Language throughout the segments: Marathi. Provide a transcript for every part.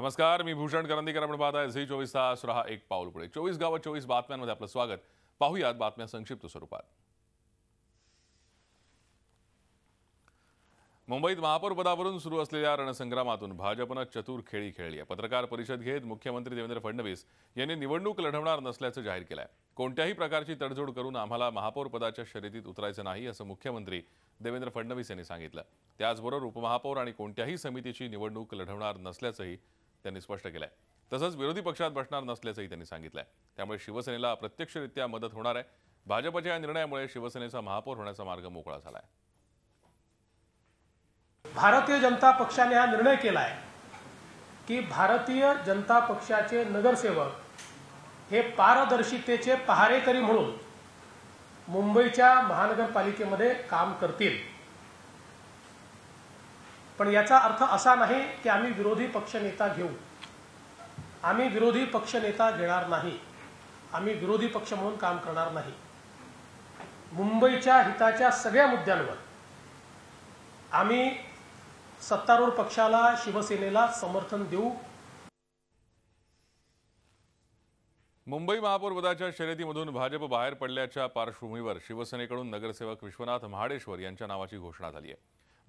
नमस्कार मी भूषण करंदीकर आपण पाहत आहे झी चोवीस तास रहा एक पाऊल पुढे चोवीस गावात चोवीस बातम्यांमध्ये आपलं स्वागत पाहूयात बातम्या संक्षिप्त स्वरूपात मुंबईत महापौर पदावरून सुरू असलेल्या रणसंग्रामातून भाजपनं चतुर खेळी खेळली आहे पत्रकार परिषद घेत मुख्यमंत्री देवेंद्र फडणवीस यांनी निवडणूक लढवणार नसल्याचं जाहीर केलं आहे कोणत्याही प्रकारची तडजोड करून आम्हाला महापौर पदाच्या शर्यतीत उतरायचं नाही असं मुख्यमंत्री देवेंद्र फडणवीस यांनी सांगितलं त्याचबरोबर उपमहापौर आणि कोणत्याही समितीची निवडणूक लढवणार नसल्याचंही त्यांनी स्पष्ट केलं आहे तसंच विरोधी पक्षात बसणार नसल्याचंही त्यांनी सांगितलं आहे त्यामुळे शिवसेनेला अप्रत्यक्षरित्या मदत होणार आहे भाजपच्या या निर्णयामुळे शिवसेनेचा महापौर होण्याचा मार्ग मोकळा झाला आहे भारतीय जनता पक्षाने हा निर्णय केला आहे की भारतीय जनता पक्षाचे नगरसेवक हे पारदर्शितेचे पहारेकरी म्हणून मुंबईच्या महानगरपालिकेमध्ये काम करतील पण याचा अर्थ असा नाही की आम्ही विरोधी पक्षनेता घेऊ आम्ही विरोधी पक्षनेता घेणार नाही आम्ही विरोधी पक्ष म्हणून काम करणार नाही मुंबईच्या हिताच्या सगळ्या मुद्द्यांवर आम्ही सत्तारूढ पक्षाला शिवसेनेला समर्थन देऊ मुंबई महापौरपदाच्या शर्यतीमधून भाजप बाहेर पडल्याच्या पार्श्वभूमीवर शिवसेनेकडून नगरसेवक विश्वनाथ महाडेश्वर यांच्या नावाची घोषणा झाली आहे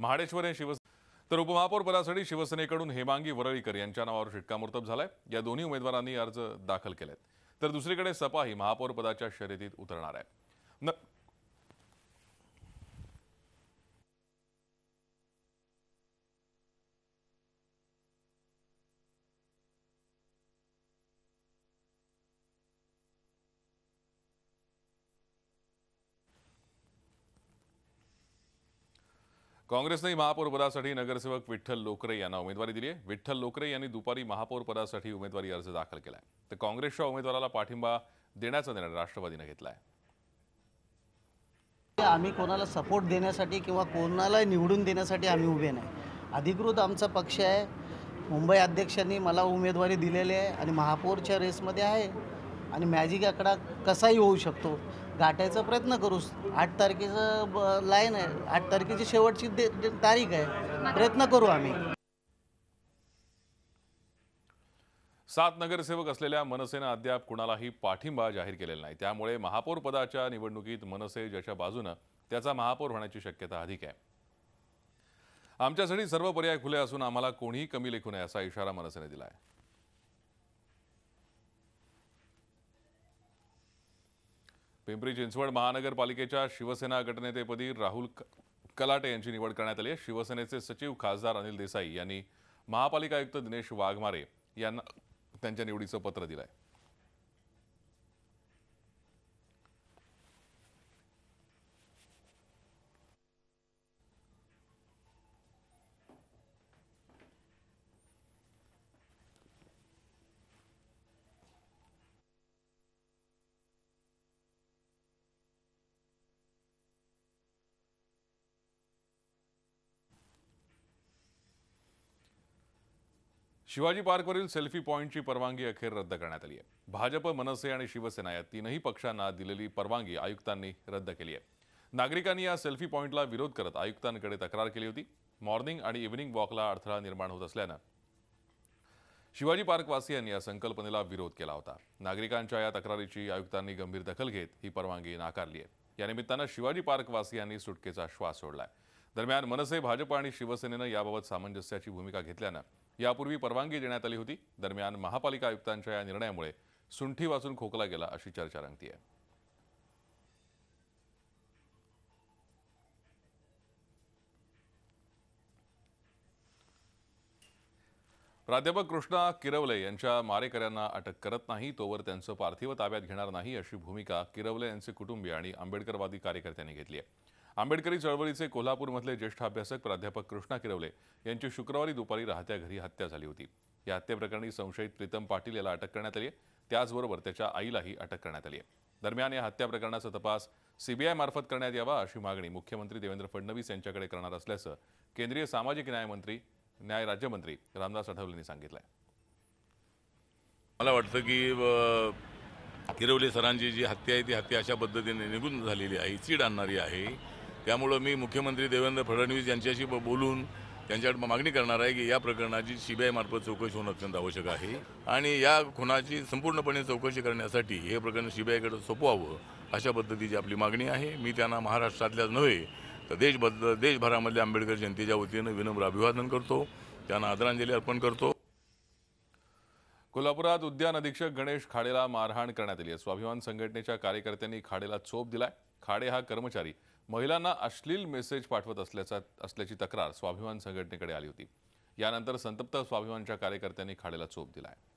महाडेश्वर हे शिवसेना तर उपमहापौर पदासाठी शिवसेनेकडून हेमांगी वरळीकर यांच्या नावावर शिक्कामोर्तब झालाय या दोन्ही उमेदवारांनी अर्ज दाखल केलेत तर दुसरीकडे सपाही महापौर पदाच्या शर्यतीत उतरणार आहे काँग्रेसनंही महापौरपदासाठी नगरसेवक विठ्ठल लोकरे यांना उमेदवारी दिली आहे विठ्ठल लोकरे यांनी दुपारी महापौरपदासाठी उमेदवारी अर्ज दाखल केला आहे तर काँग्रेसच्या उमेदवाराला पाठिंबा देण्याचा निर्णय राष्ट्रवादीनं घेतला आहे आम्ही कोणाला सपोर्ट देण्यासाठी किंवा कोणाला निवडून देण्यासाठी आम्ही उभे नाही अधिकृत आमचा पक्ष आहे मुंबई अध्यक्षांनी मला उमेदवारी दिलेली आहे आणि महापौरच्या रेसमध्ये आहे आणि मॅजिक आकडा कसाही होऊ शकतो गाठायचा प्रयत्न करूस आठ तारखेचं लाईन आहे आठ तारखेची शेवटची तारीख आहे प्रयत्न करू आम्ही सात नगरसेवक असलेल्या मनसेनं अद्याप कुणालाही पाठिंबा जाहीर केलेला नाही त्यामुळे महापौर पदाच्या निवडणुकीत मनसे ज्याच्या बाजूनं त्याचा महापौर होण्याची शक्यता अधिक आहे आमच्यासाठी सर्व पर्याय खुले असून आम्हाला कोणीही कमी लेखू नये असा इशारा मनसेने दिला आहे पिंपरी चिंचवड महानगरपालिकेच्या शिवसेना गटनेतेपदी राहुल कलाटे यांची निवड करण्यात आली आहे शिवसेनेचे सचिव खासदार अनिल देसाई यांनी महापालिका आयुक्त दिनेश वाघमारे यांना त्यांच्या निवडीचं पत्र दिलं आहे शिवाजी पार्कवरील सेल्फी पॉईंटची परवानगी अखेर रद्द करण्यात आली आहे भाजप मनसे आणि शिवसेना या तीनही पक्षांना दिलेली परवानगी आयुक्तांनी रद्द केली आहे नागरिकांनी या सेल्फी पॉईंटला विरोध करत आयुक्तांकडे तक्रार केली होती मॉर्निंग आणि इव्हिनिंग वॉकला अडथळा निर्माण होत असल्यानं शिवाजी पार्कवासियांनी या संकल्पनेला विरोध केला होता नागरिकांच्या या तक्रारीची आयुक्तांनी गंभीर दखल घेत ही परवानगी नाकारली आहे या निमित्तानं शिवाजी पार्कवासियांनी सुटकेचा श्वास सोडलाय दरम्यान मनसे भाजप आणि शिवसेनेनं याबाबत सामंजस्याची भूमिका घेतल्यानं यापूर्वी परवानगी देण्यात आली होती दरम्यान महापालिका आयुक्तांच्या या निर्णयामुळे सुंठी वाचून खोकला गेला अशी चर्चा रंगती आहे प्राध्यापक कृष्णा किरवले यांच्या मारेकऱ्यांना अटक करत नाही तोवर त्यांचं पार्थिव ताब्यात घेणार नाही अशी भूमिका किरवले यांचे कुटुंबीय आणि आंबेडकरवादी कार्यकर्त्यांनी घेतली आहे आंबेडकरी चळवळीचे कोल्हापूरमधले ज्येष्ठ अभ्यासक प्राध्यापक कृष्णा किरवले यांची शुक्रवारी दुपारी राहत्या घरी हत्या झाली होती या हत्येप्रकरणी संशयित प्रीतम पाटील याला अटक करण्यात आली आहे त्याचबरोबर त्याच्या आईलाही अटक करण्यात आली आहे दरम्यान या हत्या प्रकरणाचा तपास सीबीआय मार्फत करण्यात यावा अशी मागणी मुख्यमंत्री देवेंद्र फडणवीस यांच्याकडे करणार असल्याचं केंद्रीय सामाजिक न्यायमंत्री न्याय राज्यमंत्री रामदास आठवले यांनी सांगितलं आहे मला वाटतं की किरवले सरांची जी हत्या आहे ती हत्या अशा पद्धतीने निघून झालेली आहे चीड आणणारी आहे त्यामुळं मी मुख्यमंत्री देवेंद्र फडणवीस यांच्याशी बोलून त्यांच्याकडे मागणी करणार आहे की या प्रकरणाची सी बी चौकशी होणं अत्यंत आवश्यक आहे आणि या खुनाची संपूर्णपणे चौकशी करण्यासाठी हे प्रकरण सी बी सोपवावं अशा पद्धतीची आपली मागणी आहे मी त्यांना महाराष्ट्रातल्याच नव्हे तर देशभर देशभरामधल्या आंबेडकर जयंतीच्या वतीनं विनम्र अभिवादन करतो त्यांना आदरांजली अर्पण करतो कोल्हापुरात उद्यान अधीक्षक गणेश खाडेला मारहाण करण्यात आली आहे स्वाभिमान संघटनेच्या कार्यकर्त्यांनी खाडेला चोप दिलाय खाडे हा कर्मचारी महिलांना अश्लील मेसेज पाठवत असल्याचा असल्याची तक्रार स्वाभिमान संघटनेकडे आली होती यानंतर संतप्त स्वाभिमानच्या कार्यकर्त्यांनी खाडेला चोप दिला आहे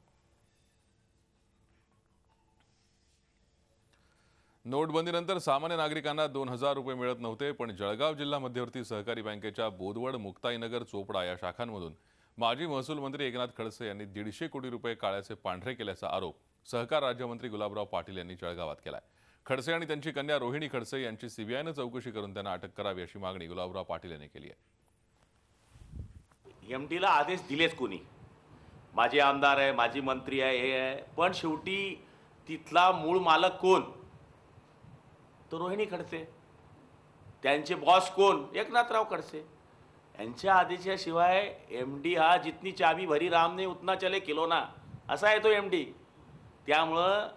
नोटबंदीनंतर सामान्य नागरिकांना दोन हजार रुपये मिळत नव्हते पण जळगाव जिल्हा मध्यवर्ती सहकारी बँकेच्या बोदवड मुक्ताईनगर चोपडा या शाखांमधून माजी महसूल मंत्री एकनाथ खडसे यांनी दीडशे कोटी रुपये काळ्याचे पांढरे केल्याचा आरोप सहकार राज्यमंत्री गुलाबराव पाटील यांनी जळगावात केला आहे खडसे आणि त्यांची कन्या रोहिणी खडसे यांची सीबीआयनं चौकशी करून त्यांना अटक करावी अशी मागणी गुलाबराव पाटील यांनी केली आहे एम डीला आदेश दिलेच कोणी माझे आमदार आहे माझी मंत्री आहे हे आहे पण शेवटी तिथला मूळ मालक कोण तो रोहिणी खडसे त्यांचे बॉस कोण एकनाथराव खडसे यांच्या आदेशाशिवाय एम डी हा जितनी चावी भरी रामने उतना चले ना असा आहे तो एम डी त्यामुळं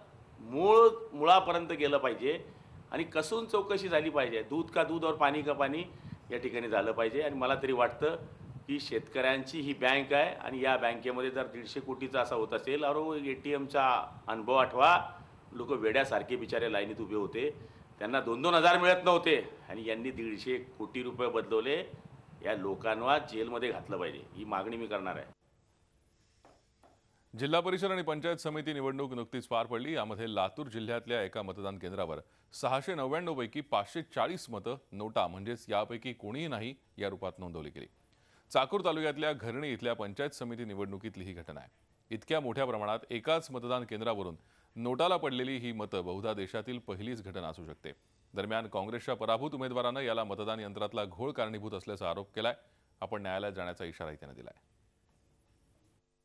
मूळ मुळापर्यंत गेलं पाहिजे आणि कसून चौकशी झाली पाहिजे दूध का दूध और पाणी का पाणी या ठिकाणी झालं पाहिजे आणि मला तरी वाटतं की शेतकऱ्यांची ही बँक आहे आणि या बँकेमध्ये जर दीडशे कोटीचा असा होत असेल अरो ए टी एमचा अनुभव आठवा लोक वेड्यासारखे बिचारे लाईनीत उभे होते त्यांना दोन दोन हजार मिळत नव्हते आणि यांनी दीडशे कोटी रुपये बदलवले या लोकांना जेलमध्ये घातलं पाहिजे ही मागणी मी करणार आहे जिल्हा परिषद आणि पंचायत समिती निवडणूक नुकतीच पार पडली यामध्ये लातूर जिल्ह्यातल्या एका मतदान केंद्रावर सहाशे नव्याण्णव पैकी पाचशे चाळीस मतं नोटा म्हणजेच यापैकी कोणीही नाही या रूपात नोंदवली गेली चाकूर तालुक्यातल्या घरणी इथल्या पंचायत समिती निवडणुकीतली ही घटना आहे इतक्या मोठ्या प्रमाणात एकाच मतदान केंद्रावरून नोटाला पडलेली ही मतं बहुधा देशातील पहिलीच घटना असू शकते दरम्यान काँग्रेसच्या पराभूत उमेदवारानं याला मतदान यंत्रातला घोळ कारणीभूत असल्याचा आरोप केलाय आपण न्यायालयात जाण्याचा इशाराही दिला दिलाय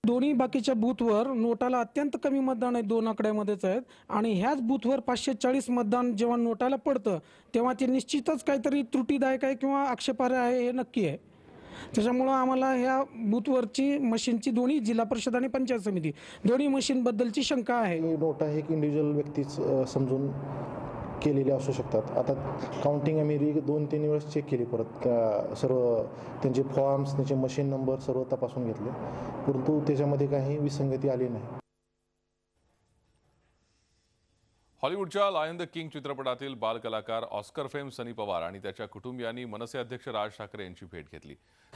दोन्ही बाकीच्या बूथवर नोटाला अत्यंत कमी मतदान आहे दोन आकड्यामध्येच आहेत आणि ह्याच बूथवर पाचशे चाळीस मतदान जेव्हा नोटाला पडतं तेव्हा ते निश्चितच काहीतरी त्रुटीदायक आहे किंवा आक्षेपार्ह आहे हे नक्की आहे त्याच्यामुळं आम्हाला ह्या बूथवरची मशीनची दोन्ही जिल्हा परिषद आणि पंचायत समिती दोन्ही मशीनबद्दलची शंका आहे नोटा हे एक इंडिव्हिज्युअल व्यक्तीच समजून केलेले असू शकतात आता काउंटिंग आम्ही दोन तीन वेळेस चेक केली परत सर्व त्यांचे फॉर्म्स त्यांचे मशीन नंबर सर्व तपासून घेतले परंतु त्याच्यामध्ये काही विसंगती आली नाही हॉलिवूडच्या लायन द किंग चित्रपटातील बालकलाकार ऑस्कर फेम सनी पवार आणि त्याच्या कुटुंबियांनी मनसे अध्यक्ष राज ठाकरे यांची भेट घेतली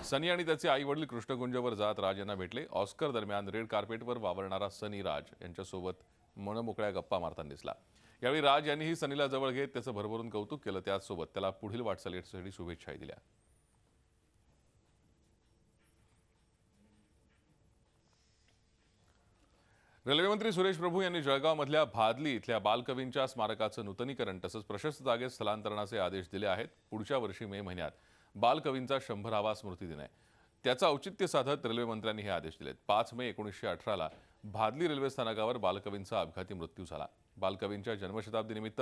सनी आणि त्याचे आई वडील कृष्णगुंजवर जात राज यांना भेटले ऑस्कर दरम्यान रेड कार्पेटवर वावरणारा सनी राज यांच्यासोबत मनमोकळ्या गप्पा मारताना दिसला यावेळी राज यांनीही सनीला जवळ घेत त्याचं भरभरून कौतुक केलं त्याचसोबत त्याला पुढील वाटचालीसाठी शुभेच्छाही दिल्या रेल्वेमंत्री सुरेश प्रभू यांनी जळगावमधल्या भादली इथल्या बालकवींच्या स्मारकाचं नूतनीकरण तसंच प्रशस्त जागेत स्थलांतरणाचे आदेश दिले आहेत पुढच्या वर्षी मे महिन्यात बालकवींचा शंभरावा स्मृती दिन आहे त्याचं औचित्य साधत रेल्वेमंत्र्यांनी हे आदेश दिलेत पाच मे एकोणीसशे अठराला भादली रेल्वे स्थानकावर बालकवींचा अपघाती मृत्यू झाला बालकवींच्या जन्मशताब्दीनिमित्त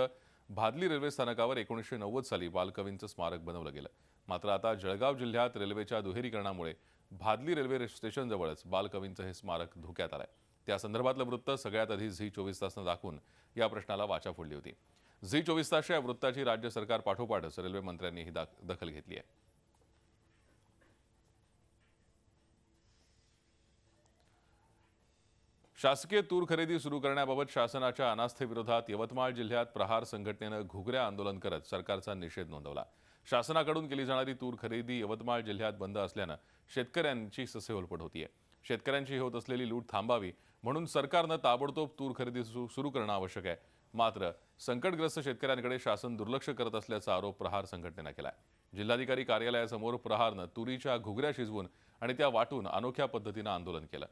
भादली रेल्वे स्थानकावर एकोणीसशे नव्वद साली बालकवींचं स्मारक बनवलं गेलं मात्र आता जळगाव जिल्ह्यात रेल्वेच्या दुहेरीकरणामुळे भादली रेल्वे स्टेशनजवळच बालकवींचं हे स्मारक धोक्यात आलं आहे त्या संदर्भातलं वृत्त सगळ्यात आधी झी चोवीस तासनं दाखवून या प्रश्नाला वाचा फोडली होती झी चोवीस तास या वृत्ताची राज्य सरकार पाठोपाठच रेल्वे ही दखल घेतली आहे शासकीय तूर खरेदी सुरू करण्याबाबत शासनाच्या अनास्थेविरोधात यवतमाळ जिल्ह्यात प्रहार संघटनेनं घुगऱ्या आंदोलन करत सरकारचा निषेध नोंदवला शासनाकडून केली जाणारी तूर खरेदी यवतमाळ जिल्ह्यात बंद असल्यानं शेतकऱ्यांची ससेहोलपट होतीये शेतकऱ्यांची होत असलेली लूट थांबावी म्हणून सरकारनं ताबडतोब तूर खरेदी सुरू करणं आवश्यक आहे मात्र संकटग्रस्त शेतकऱ्यांकडे शासन दुर्लक्ष करत असल्याचा आरोप प्रहार संघटनेनं केला जिल्हाधिकारी कार्यालयासमोर प्रहारनं तुरीच्या घुगऱ्या शिजवून आणि त्या वाटून अनोख्या पद्धतीनं आंदोलन केलं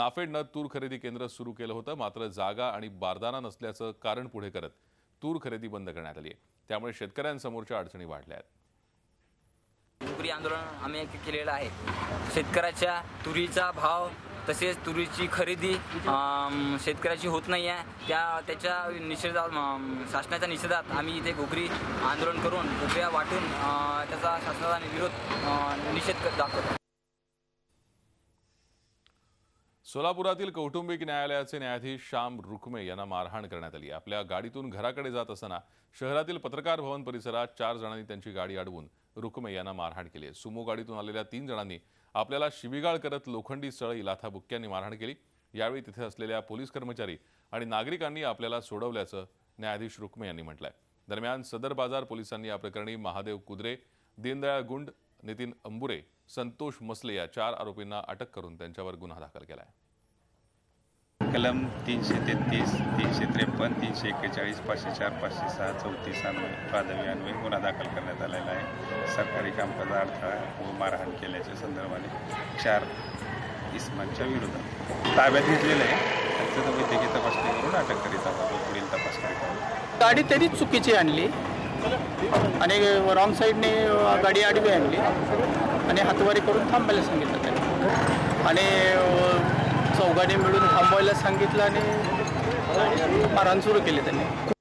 नाफेडनं तूर खरेदी केंद्र सुरू केलं होतं मात्र जागा आणि बारदाना नसल्याचं कारण पुढे करत तूर खरेदी बंद करण्यात आली आहे त्यामुळे शेतकऱ्यांसमोरच्या अडचणी वाढल्या आहेत आंदोलन आम्ही केलेलं आहे शेतकऱ्याच्या तुरीचा भाव तसेच तुरीची खरेदी शेतकऱ्याची होत नाही आहे त्या त्याच्या निषेधा शासनाच्या निषेधात आम्ही इथे घोकरी आंदोलन करून घोकऱ्या वाटून त्याचा शासनाचा विरोध निषेध दाखवतो सोलापुरातील कौटुंबिक न्यायालयाचे न्यायाधीश श्याम रुक्मे यांना मारहाण करण्यात आली आपल्या गाडीतून घराकडे जात असताना शहरातील पत्रकार भवन परिसरात चार जणांनी त्यांची गाडी अडवून रुक्मे यांना मारहाण केली सुमो गाडीतून आलेल्या तीन जणांनी आपल्याला शिवीगाळ करत लोखंडी सळई लाथाबुक्क्यांनी मारहाण केली यावेळी तिथे असलेल्या पोलीस कर्मचारी आणि नागरिकांनी आपल्याला सोडवल्याचं न्यायाधीश रुक्मे यांनी म्हटलंय दरम्यान सदर बाजार पोलिसांनी या प्रकरणी महादेव कुद्रे दीनदयाळ गुंड नितीन अंबुरे संतोष मसले या चार आरोपींना अटक करून त्यांच्यावर गुन्हा दाखल केला आहे कलम तीनशे तेहतीस तीनशे त्रेपन्न तीनशे एक्केचाळीस पाचशे चार पाचशे सहा चौतीस अन्वय प्रादवी अन्वय गुन्हा दाखल करण्यात आलेला आहे सरकारी कामकाजा अडथळा व मारहाण केल्याच्या संदर्भाने चार इसमांच्या विरोधात ताब्यात घेतलेलं आहे तर वैद्यकीय तपासणी करून अटक करीत आहोत पुढील तपास करीत आहोत गाडी त्यांनी चुकीची आणली आणि रॉंग साईडने गाडी आडवी आणली आणि हातवारी करून थांबायला सांगितलं त्यांनी आणि चौघाने मिळून थांबवायला सांगितलं आणि सुरू केले त्यांनी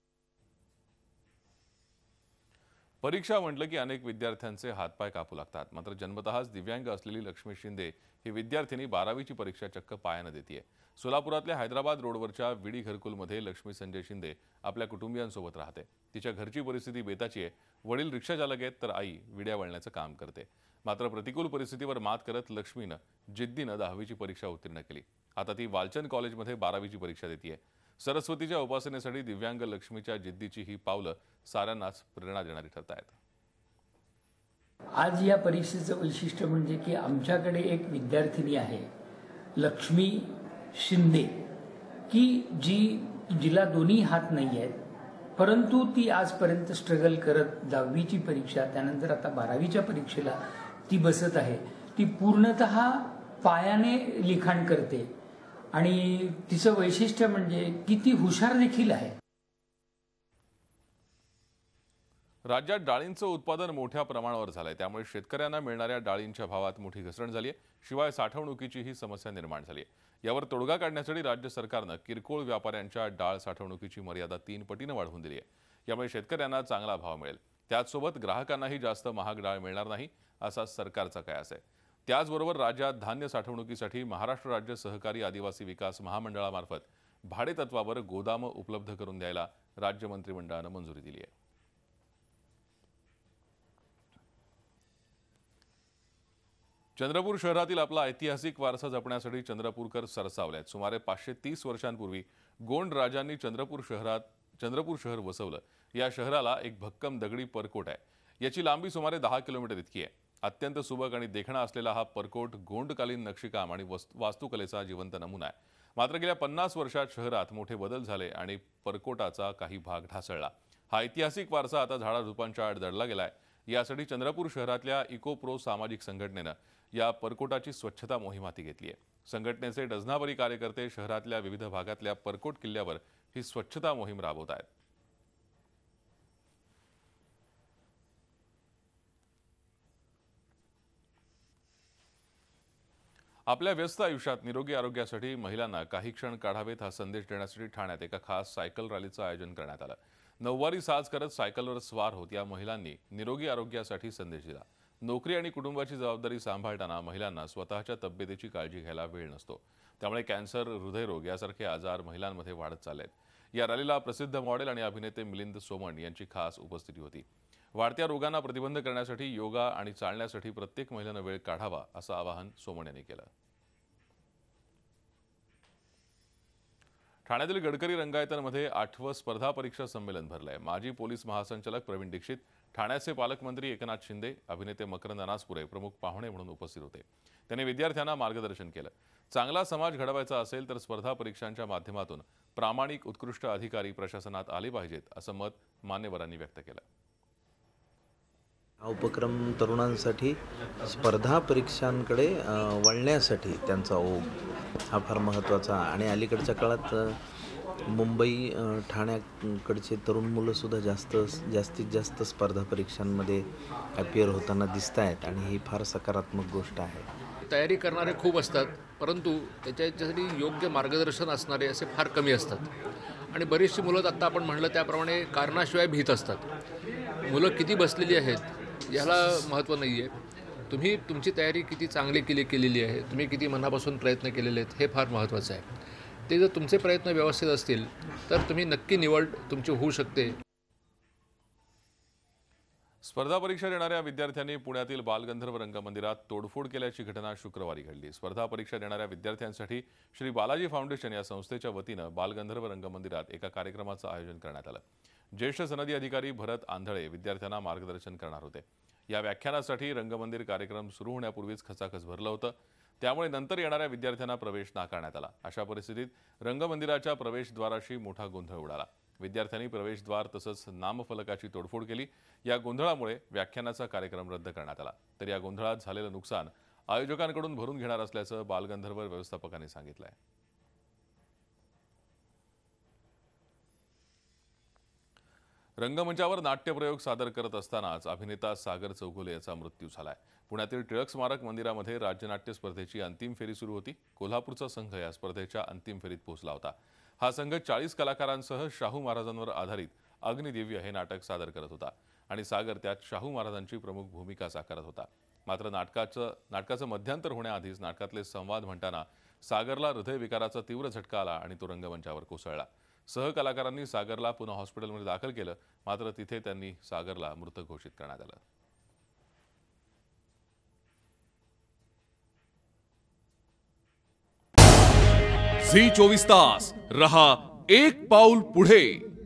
परीक्षा म्हटलं की अनेक विद्यार्थ्यांचे हातपाय कापू लागतात मात्र जन्मतःच दिव्यांग असलेली लक्ष्मी शिंदे ही विद्यार्थिनी बारावीची परीक्षा चक्क पायानं देते सोलापुरातल्या हैदराबाद रोडवरच्या विडी घरकुलमध्ये लक्ष्मी संजय शिंदे आपल्या कुटुंबियांसोबत राहते तिच्या घरची परिस्थिती बेताची आहे वडील रिक्षाचालक आहेत तर आई विड्या वळण्याचं काम करते मात्र प्रतिकूल परिस्थितीवर मात करत लक्ष्मीनं जिद्दीनं दहावीची परीक्षा उत्तीर्ण केली आता ती वालचंद कॉलेजमध्ये बारावीची परीक्षा देते सरस्वतीच्या उपासनेसाठी दिव्यांग लक्ष्मीच्या जिद्दीची ही पावलं साऱ्यांनाच प्रेरणा देणारी ठरत आहेत आज या परीक्षेचं वैशिष्ट्य म्हणजे की आमच्याकडे एक विद्यार्थिनी आहे लक्ष्मी शिंदे की जी जिला दोन्ही हात नाही आहेत परंतु ती आजपर्यंत स्ट्रगल करत दहावीची परीक्षा त्यानंतर आता बारावीच्या परीक्षेला ती बसत आहे ती पूर्णत पायाने लिखाण करते आणि तिचं वैशिष्ट्य म्हणजे किती हुशार देखील आहे राज्यात डाळींचं उत्पादन मोठ्या प्रमाणावर झालंय त्यामुळे शेतकऱ्यांना मिळणाऱ्या डाळींच्या भावात मोठी घसरण झाली आहे शिवाय साठवणुकीची ही समस्या निर्माण झाली आहे यावर तोडगा काढण्यासाठी राज्य सरकारनं किरकोळ व्यापाऱ्यांच्या डाळ साठवणुकीची मर्यादा तीन पटीनं वाढवून दिली आहे यामुळे शेतकऱ्यांना चांगला भाव मिळेल त्याचसोबत ग्राहकांनाही जास्त महाग डाळ मिळणार नाही असा सरकारचा कयास आहे त्याचबरोबर राज्यात धान्य साठवणुकीसाठी महाराष्ट्र राज्य सहकारी आदिवासी विकास महामंडळामार्फत भाडेतत्वावर गोदामं उपलब्ध करून द्यायला राज्य मंत्रिमंडळानं मंजुरी दिली आहे चंद्रपूर शहरातील आपला ऐतिहासिक वारसा जपण्यासाठी चंद्रपूरकर सरसावले आहेत सुमारे पाचशे तीस वर्षांपूर्वी गोंड राजांनी चंद्रपूर शहरात चंद्रपूर शहर वसवलं या शहराला एक भक्कम दगडी परकोट आहे याची लांबी सुमारे दहा किलोमीटर इतकी आहे अत्यंत सुबक आणि देखणा असलेला हा परकोट गोंडकालीन नक्षीकाम आणि वास्तुकलेचा जिवंत नमुना आहे मात्र गेल्या पन्नास वर्षात शहरात मोठे बदल झाले आणि परकोटाचा काही भाग ढासळला हा ऐतिहासिक वारसा आता झाडा झुपांच्या आड दडला गेलाय यासाठी चंद्रपूर शहरातल्या इको प्रो सामाजिक संघटनेनं या परकोटाची स्वच्छता मोहीम हाती घेतली आहे संघटनेचे डझनाभरी कार्यकर्ते शहरातल्या विविध भागातल्या परकोट किल्ल्यावर ही स्वच्छता मोहीम राबवत आहेत आपल्या व्यस्त आयुष्यात निरोगी आरोग्यासाठी महिलांना काही क्षण काढावेत हा संदेश देण्यासाठी ठाण्यात एका खास सायकल रॅलीचं आयोजन करण्यात आलं नऊवारी साज करत सायकलवर स्वार होत या महिलांनी निरोगी आरोग्यासाठी संदेश दिला नोकरी आणि कुटुंबाची जबाबदारी सांभाळताना महिलांना स्वतःच्या तब्येतीची काळजी घ्यायला वेळ नसतो त्यामुळे कॅन्सर हृदयरोग यासारखे आजार महिलांमध्ये वाढत चालले आहेत या रॅलीला प्रसिद्ध मॉडेल आणि अभिनेते मिलिंद सोमण यांची खास उपस्थिती होती वाढत्या रोगांना प्रतिबंध करण्यासाठी योगा आणि चालण्यासाठी प्रत्येक महिलेनं वेळ काढावा असं आवाहन सोमण यांनी केलं ठाण्यातील गडकरी रंगायतांमध्ये आठवं स्पर्धा परीक्षा संमेलन भरलंय माजी पोलीस महासंचालक प्रवीण दीक्षित ठाण्याचे पालकमंत्री एकनाथ शिंदे अभिनेते मकरंद अनासपुरे प्रमुख पाहुणे म्हणून उपस्थित होते त्यांनी विद्यार्थ्यांना मार्गदर्शन केलं चांगला समाज घडवायचा असेल तर स्पर्धा परीक्षांच्या माध्यमातून प्रामाणिक उत्कृष्ट अधिकारी प्रशासनात आले पाहिजेत असं मत मान्यवरांनी व्यक्त केलं हा उपक्रम तरुणांसाठी स्पर्धा परीक्षांकडे वळण्यासाठी त्यांचा ओघ हा फार महत्त्वाचा आणि अलीकडच्या काळात मुंबई ठाण्याकडचे तरुण मुलंसुद्धा जास्त जास्तीत जास्त स्पर्धा परीक्षांमध्ये अपियर होताना दिसत आहेत आणि ही फार सकारात्मक गोष्ट आहे तयारी करणारे खूप असतात परंतु त्याच्यासाठी योग्य मार्गदर्शन असणारे असे फार कमी असतात आणि बरीचशी मुलं आत्ता आपण म्हणलं त्याप्रमाणे कारणाशिवाय भीत असतात मुलं किती बसलेली आहेत याला महत्त्व नाही आहे तुम्ही तुमची तयारी किती चांगली केली केलेली आहे तुम्ही किती मनापासून प्रयत्न केलेले आहेत हे फार महत्त्वाचं आहे ते जर तुमचे प्रयत्न व्यवस्थित असतील तर तुम्ही नक्की निवड तुमची होऊ शकते स्पर्धा परीक्षा देणाऱ्या विद्यार्थ्यांनी पुण्यातील बालगंधर्व मंदिरात तोडफोड केल्याची घटना शुक्रवारी घडली स्पर्धा परीक्षा देणाऱ्या विद्यार्थ्यांसाठी श्री बालाजी फाउंडेशन या संस्थेच्या वतीनं बालगंधर्व मंदिरात एका कार्यक्रमाचं आयोजन करण्यात आलं ज्येष्ठ सनदी अधिकारी भरत आंधळे विद्यार्थ्यांना मार्गदर्शन करणार होते या व्याख्यानासाठी रंगमंदिर कार्यक्रम सुरू होण्यापूर्वीच खचाखच भरलं होतं त्यामुळे नंतर येणाऱ्या विद्यार्थ्यांना प्रवेश नाकारण्यात आला अशा परिस्थितीत रंगमंदिराच्या प्रवेशद्वाराशी मोठा गोंधळ उडाला विद्यार्थ्यांनी प्रवेशद्वार तसंच नामफलकाची तोडफोड केली या गोंधळामुळे व्याख्यानाचा कार्यक्रम रद्द करण्यात आला तर या गोंधळात झालेलं नुकसान आयोजकांकडून भरून घेणार असल्याचं बालगंधर्व व्यवस्थापकांनी सांगितलं आहे रंगमंचावर नाट्यप्रयोग सादर करत असतानाच अभिनेता सागर चौघुले याचा मृत्यू झालाय पुण्यातील टिळक स्मारक मंदिरामध्ये राज्यनाट्य स्पर्धेची अंतिम फेरी सुरू होती कोल्हापूरचा संघ या स्पर्धेच्या अंतिम फेरीत पोहोचला होता हा संघ चाळीस कलाकारांसह शाहू महाराजांवर आधारित अग्निदिव्य हे नाटक सादर करत होता आणि सागर त्यात शाहू महाराजांची प्रमुख भूमिका साकारत होता मात्र नाटकाचं नाटकाचं मध्यांतर होण्याआधीच नाटकातले संवाद म्हणताना सागरला हृदयविकाराचा तीव्र झटका आला आणि तो रंगमंचावर कोसळला सहकलाकारांनी सागरला पुन्हा हॉस्पिटलमध्ये दाखल केलं मात्र तिथे त्यांनी सागरला मृत घोषित करण्यात आलं झी चोवीस तास रहा एक पाऊल पुढे